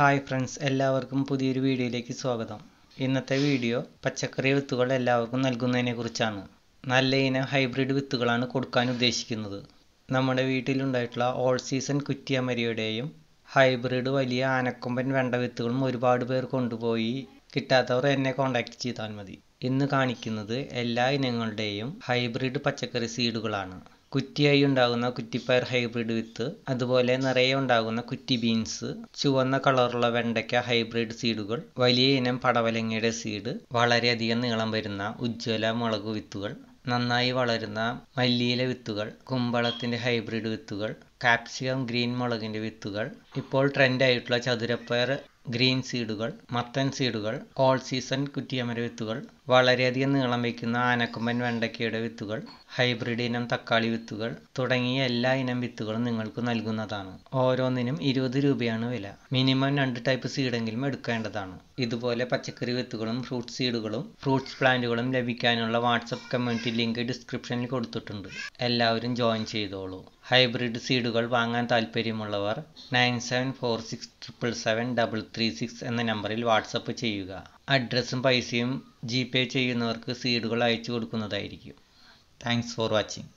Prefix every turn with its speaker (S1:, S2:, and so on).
S1: hi friends എല്ലാവർക്കും പുതിയൊരു വീഡിയോയിലേക്ക് സ്വാഗതം ഇന്നത്തെ വീഡിയോ പച്ചക്കറി വിത്തുകൾ എല്ലാവർക്കും നൽകുന്നതിനെ കുറിച്ചാണ് നല്ല ഇനം ഹൈബ്രിഡ് വിത്തുകളാണ് കൊടുക്കാൻ ഉദ്ദേശിക്കുന്നത് നമ്മുടെ വീട്ടിലുണ്ടായിട്ടുള്ള ഓൾ സീസൺ കുറ്റിയമരിയുടെയും ഹൈബ്രിഡ് വലിയ ആനക്കൊമ്പൻ വെണ്ട വിത്തുകളും ഒരുപാട് പേർ കൊണ്ടുപോയി കിട്ടാത്തവർ എന്നെ കോൺടാക്ട് ചെയ്താൽ മതി ഇന്ന് കാണിക്കുന്നത് എല്ലാ ഇനങ്ങളുടെയും ഹൈബ്രിഡ് പച്ചക്കറി സീഡുകളാണ് കുറ്റിയായി ഉണ്ടാകുന്ന കുറ്റിപ്പയർ ഹൈബ്രിഡ് വിത്ത് അതുപോലെ നിറയെ ഉണ്ടാകുന്ന കുറ്റി ബീൻസ് ചുവന്ന കളറുള്ള വെണ്ടയ്ക്ക ഹൈബ്രിഡ് സീഡുകൾ വലിയ ഇനം പടവലങ്ങയുടെ സീഡ് വളരെയധികം നീളം വരുന്ന ഉജ്ജ്വല മുളക് വിത്തുകൾ നന്നായി വളരുന്ന മല്ലിയില വിത്തുകൾ കുമ്പളത്തിൻ്റെ ഹൈബ്രിഡ് വിത്തുകൾ കാപ്സിയം ഗ്രീൻ മുളകിന്റെ വിത്തുകൾ ഇപ്പോൾ ട്രെൻഡ് ആയിട്ടുള്ള ചതുരപ്പയർ ഗ്രീൻ സീഡുകൾ മത്തൻ സീഡുകൾ ഓൾ സീസൺ കുറ്റിയമര വിത്തുകൾ വളരെയധികം നീളം വയ്ക്കുന്ന ആനക്കൊമ്പൻ വെണ്ടയ്ക്കയുടെ വിത്തുകൾ ഹൈബ്രിഡ് ഇനം തക്കാളി വിത്തുകൾ തുടങ്ങിയ എല്ലാ ഇനം വിത്തുകളും നിങ്ങൾക്ക് നൽകുന്നതാണ് ഓരോന്നിനും ഇരുപത് രൂപയാണ് വില മിനിമം രണ്ട് ടൈപ്പ് സീഡെങ്കിലും എടുക്കേണ്ടതാണ് ഇതുപോലെ പച്ചക്കറി വിത്തുകളും ഫ്രൂട്ട് സീഡുകളും ഫ്രൂട്ട്സ് പ്ലാന്റുകളും ലഭിക്കാനുള്ള വാട്സപ്പ് കമ്മ്യൂണിറ്റി ലിങ്ക് ഡിസ്ക്രിപ്ഷനിൽ കൊടുത്തിട്ടുണ്ട് എല്ലാവരും ജോയിൻ ചെയ്തോളൂ ഹൈബ്രിഡ് സീഡുകൾ വാങ്ങാൻ താൽപ്പര്യമുള്ളവർ nine seven four six triple seven double three six എന്ന നമ്പറിൽ വാട്സപ്പ് ചെയ്യുക അഡ്രസ്സും പൈസയും ജി പേ ചെയ്യുന്നവർക്ക് സീഡുകൾ അയച്ചു കൊടുക്കുന്നതായിരിക്കും താങ്ക്സ് ഫോർ വാച്ചിങ്